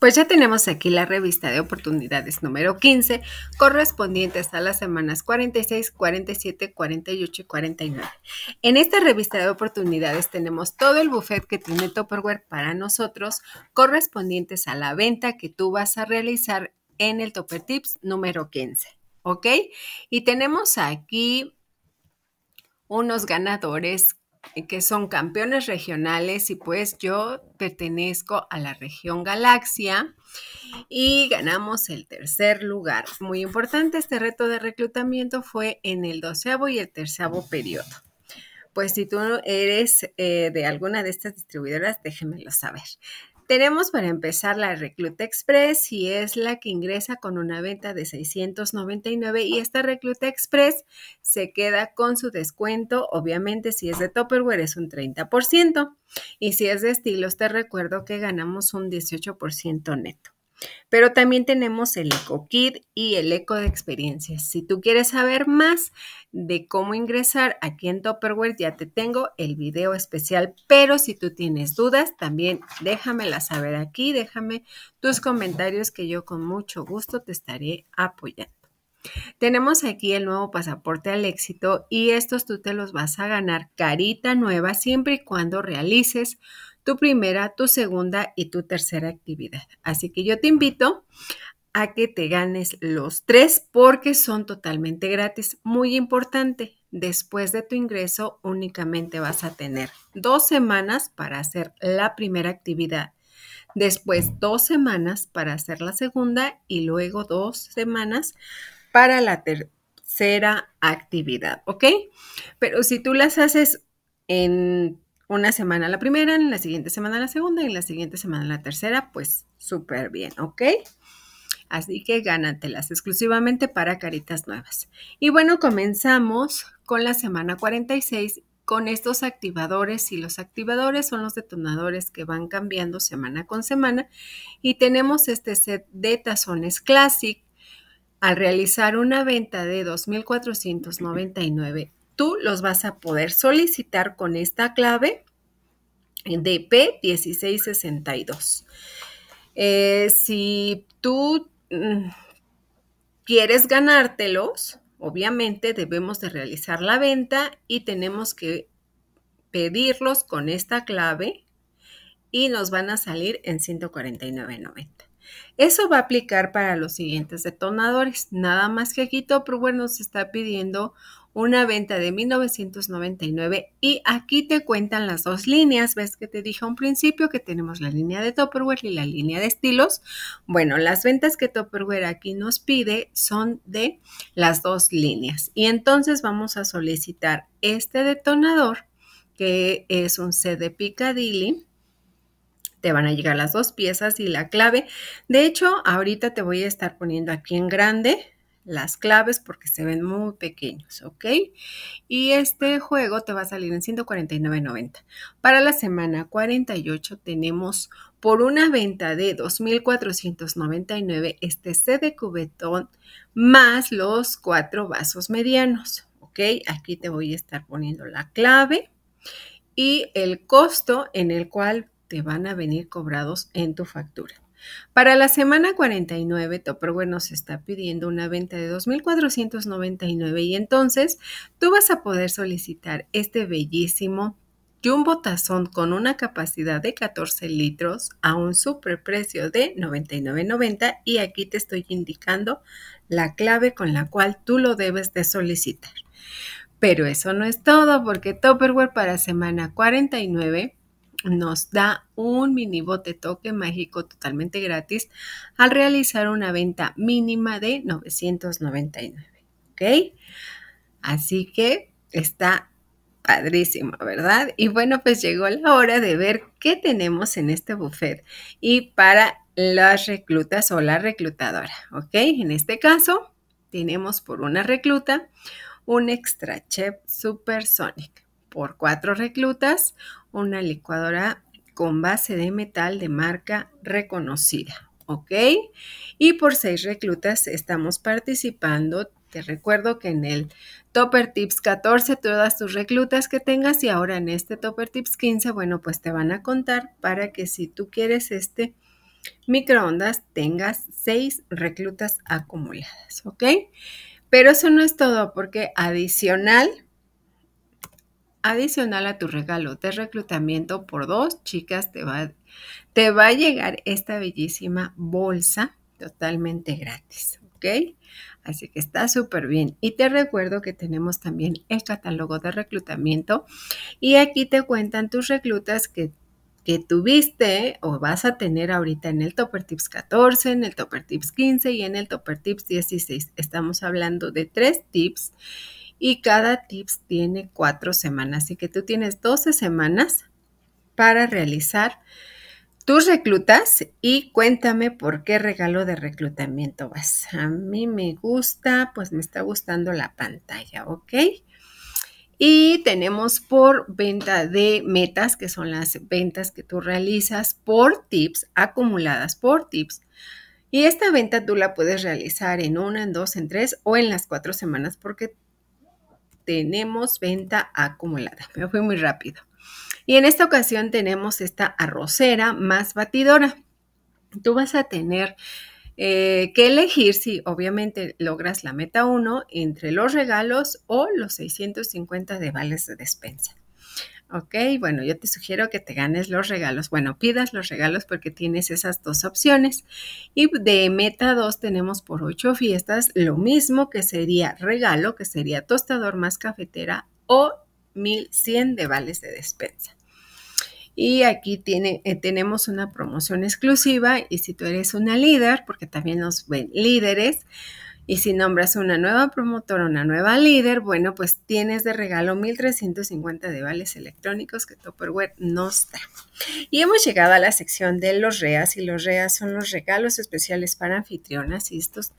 Pues ya tenemos aquí la revista de oportunidades número 15, correspondientes a las semanas 46, 47, 48 y 49. En esta revista de oportunidades tenemos todo el buffet que tiene Topperware para nosotros, correspondientes a la venta que tú vas a realizar en el Topper Tips número 15. ¿Ok? Y tenemos aquí unos ganadores eh, que son campeones regionales y pues yo pertenezco a la región Galaxia y ganamos el tercer lugar. Muy importante, este reto de reclutamiento fue en el doceavo y el terceavo periodo. Pues si tú eres eh, de alguna de estas distribuidoras, déjenmelo saber. Tenemos para empezar la Recluta Express y es la que ingresa con una venta de 699 y esta Recluta Express se queda con su descuento, obviamente si es de Topperware es un 30% y si es de estilos te recuerdo que ganamos un 18% neto. Pero también tenemos el Eco Kit y el Eco de Experiencias. Si tú quieres saber más de cómo ingresar aquí en Topperware, ya te tengo el video especial. Pero si tú tienes dudas, también déjamela saber aquí, déjame tus comentarios que yo con mucho gusto te estaré apoyando. Tenemos aquí el nuevo pasaporte al éxito y estos tú te los vas a ganar carita nueva siempre y cuando realices tu primera, tu segunda y tu tercera actividad. Así que yo te invito a que te ganes los tres porque son totalmente gratis. Muy importante, después de tu ingreso únicamente vas a tener dos semanas para hacer la primera actividad, después dos semanas para hacer la segunda y luego dos semanas para la tercera actividad, ¿ok? Pero si tú las haces en una semana la primera, en la siguiente semana la segunda y en la siguiente semana la tercera, pues súper bien, ¿ok? Así que gánatelas exclusivamente para caritas nuevas. Y bueno, comenzamos con la semana 46 con estos activadores y los activadores son los detonadores que van cambiando semana con semana y tenemos este set de tazones Classic al realizar una venta de 2.499 tú los vas a poder solicitar con esta clave de P1662. Eh, si tú mm, quieres ganártelos, obviamente debemos de realizar la venta y tenemos que pedirlos con esta clave y nos van a salir en 149.90. Eso va a aplicar para los siguientes detonadores, nada más que aquí pero bueno, está pidiendo una venta de 1999 y aquí te cuentan las dos líneas. ¿Ves que te dije a un principio que tenemos la línea de Topperware y la línea de estilos? Bueno, las ventas que Topperware aquí nos pide son de las dos líneas y entonces vamos a solicitar este detonador que es un C de Piccadilly te van a llegar las dos piezas y la clave. De hecho, ahorita te voy a estar poniendo aquí en grande las claves porque se ven muy pequeños, ¿ok? Y este juego te va a salir en 149.90. Para la semana 48 tenemos por una venta de 2.499 este CD de cubetón más los cuatro vasos medianos, ¿ok? Aquí te voy a estar poniendo la clave y el costo en el cual te van a venir cobrados en tu factura. Para la semana 49, Topperware nos está pidiendo una venta de 2.499 y entonces tú vas a poder solicitar este bellísimo jumbo tazón con una capacidad de 14 litros a un superprecio de 99.90 y aquí te estoy indicando la clave con la cual tú lo debes de solicitar. Pero eso no es todo porque Topperware para semana 49 nos da un mini bote toque mágico totalmente gratis al realizar una venta mínima de 999. ¿Ok? Así que está padrísimo, ¿verdad? Y bueno, pues llegó la hora de ver qué tenemos en este buffet y para las reclutas o la reclutadora, ¿ok? En este caso, tenemos por una recluta un extra chef supersonic por cuatro reclutas una licuadora con base de metal de marca reconocida. ¿Ok? Y por seis reclutas estamos participando. Te recuerdo que en el Topper Tips 14, todas tus reclutas que tengas y ahora en este Topper Tips 15, bueno, pues te van a contar para que si tú quieres este microondas tengas seis reclutas acumuladas, ¿ok? Pero eso no es todo porque adicional Adicional a tu regalo de reclutamiento por dos chicas, te va, te va a llegar esta bellísima bolsa totalmente gratis, ¿ok? Así que está súper bien. Y te recuerdo que tenemos también el catálogo de reclutamiento y aquí te cuentan tus reclutas que que tuviste o vas a tener ahorita en el Topper Tips 14, en el Topper Tips 15 y en el Topper Tips 16. Estamos hablando de tres tips y cada tips tiene cuatro semanas, así que tú tienes 12 semanas para realizar tus reclutas y cuéntame por qué regalo de reclutamiento vas. A mí me gusta, pues me está gustando la pantalla, ¿ok? Y tenemos por venta de metas, que son las ventas que tú realizas por tips, acumuladas por tips. Y esta venta tú la puedes realizar en una, en dos, en tres o en las cuatro semanas porque tenemos venta acumulada. Me fue muy rápido. Y en esta ocasión tenemos esta arrocera más batidora. Tú vas a tener eh, que elegir si obviamente logras la meta 1 entre los regalos o los 650 de vales de despensa. ¿ok? Bueno, yo te sugiero que te ganes los regalos. Bueno, pidas los regalos porque tienes esas dos opciones. Y de meta 2 tenemos por 8 fiestas lo mismo que sería regalo, que sería tostador más cafetera o 1100 de vales de despensa. Y aquí tiene, eh, tenemos una promoción exclusiva y si tú eres una líder, porque también nos ven líderes, y si nombras una nueva promotora, una nueva líder, bueno, pues tienes de regalo 1.350 de vales electrónicos que Topperware nos da. Y hemos llegado a la sección de los REAS y los REAS son los regalos especiales para anfitrionas. estos,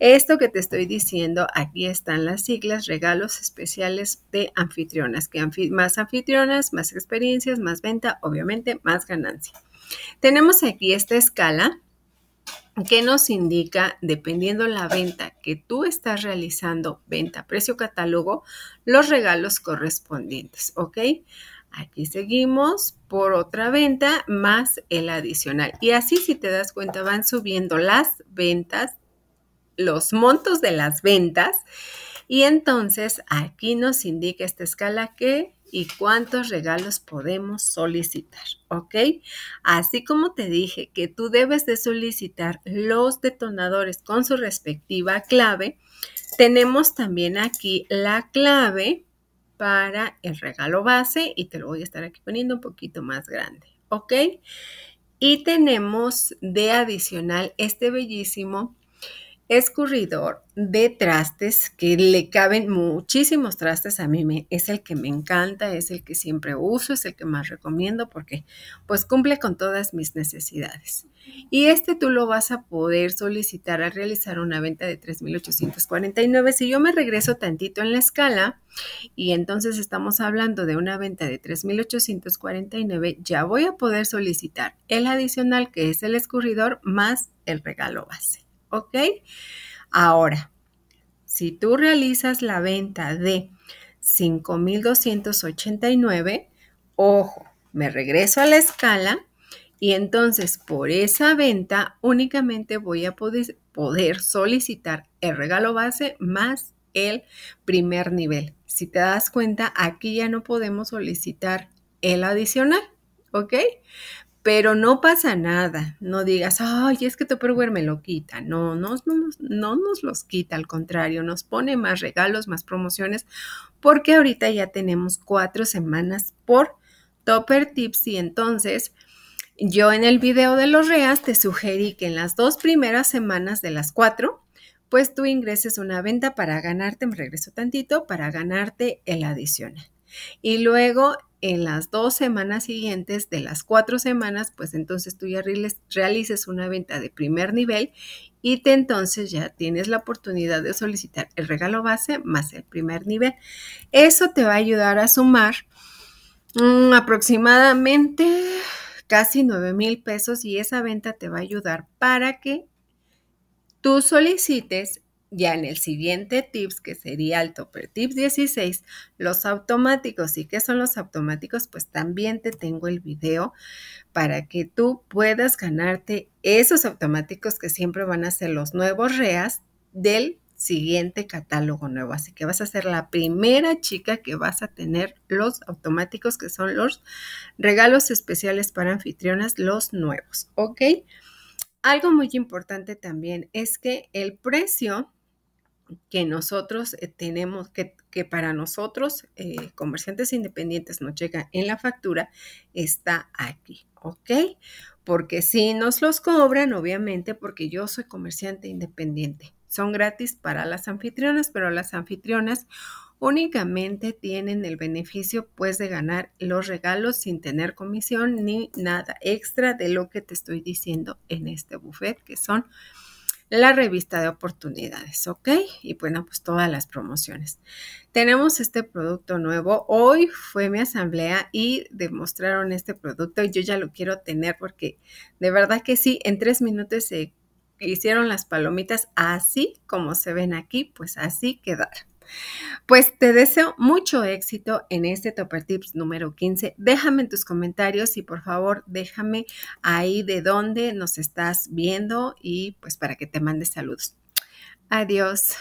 esto que te estoy diciendo, aquí están las siglas, regalos especiales de anfitrionas, que más anfitrionas, más experiencias, más venta, obviamente más ganancia. Tenemos aquí esta escala que nos indica, dependiendo la venta que tú estás realizando, venta, precio, catálogo, los regalos correspondientes, ¿ok? Aquí seguimos por otra venta más el adicional. Y así, si te das cuenta, van subiendo las ventas, los montos de las ventas. Y entonces aquí nos indica esta escala que y cuántos regalos podemos solicitar, ¿ok? Así como te dije que tú debes de solicitar los detonadores con su respectiva clave, tenemos también aquí la clave para el regalo base y te lo voy a estar aquí poniendo un poquito más grande, ¿ok? Y tenemos de adicional este bellísimo escurridor de trastes que le caben muchísimos trastes. A mí me, es el que me encanta, es el que siempre uso, es el que más recomiendo porque pues cumple con todas mis necesidades. Y este tú lo vas a poder solicitar al realizar una venta de 3.849. Si yo me regreso tantito en la escala y entonces estamos hablando de una venta de 3.849, ya voy a poder solicitar el adicional que es el escurridor más el regalo base. ¿ok? Ahora, si tú realizas la venta de 5.289, ojo, me regreso a la escala y entonces por esa venta únicamente voy a poder, poder solicitar el regalo base más el primer nivel. Si te das cuenta, aquí ya no podemos solicitar el adicional, ¿ok? pero no pasa nada. No digas, ay, es que Tupperware me lo quita. No, no, no, no nos los quita, al contrario, nos pone más regalos, más promociones, porque ahorita ya tenemos cuatro semanas por Topper Tips y entonces... Yo en el video de los REAS te sugerí que en las dos primeras semanas de las cuatro pues tú ingreses una venta para ganarte, me regreso tantito, para ganarte el adicional. Y luego en las dos semanas siguientes, de las cuatro semanas, pues entonces tú ya realices una venta de primer nivel y te entonces ya tienes la oportunidad de solicitar el regalo base más el primer nivel. Eso te va a ayudar a sumar mm, aproximadamente casi 9 mil pesos y esa venta te va a ayudar para que tú solicites ya en el siguiente tips, que sería el Topper Tips 16, los automáticos. ¿Y qué son los automáticos? Pues también te tengo el video para que tú puedas ganarte esos automáticos que siempre van a ser los nuevos REAS del siguiente catálogo nuevo. Así que vas a ser la primera chica que vas a tener los automáticos que son los regalos especiales para anfitrionas, los nuevos. ¿Ok? Algo muy importante también es que el precio que nosotros eh, tenemos, que, que para nosotros, eh, comerciantes independientes, nos llega en la factura, está aquí, ¿ok? Porque si nos los cobran, obviamente, porque yo soy comerciante independiente. Son gratis para las anfitrionas, pero las anfitrionas únicamente tienen el beneficio pues de ganar los regalos sin tener comisión ni nada extra de lo que te estoy diciendo en este buffet, que son la revista de oportunidades, ¿ok? Y bueno, pues todas las promociones. Tenemos este producto nuevo. Hoy fue mi asamblea y demostraron este producto y yo ya lo quiero tener porque de verdad que sí, en tres minutos se hicieron las palomitas así como se ven aquí, pues así quedaron. Pues te deseo mucho éxito en este Topper Tips número 15. Déjame en tus comentarios y por favor déjame ahí de dónde nos estás viendo y pues para que te mande saludos. Adiós.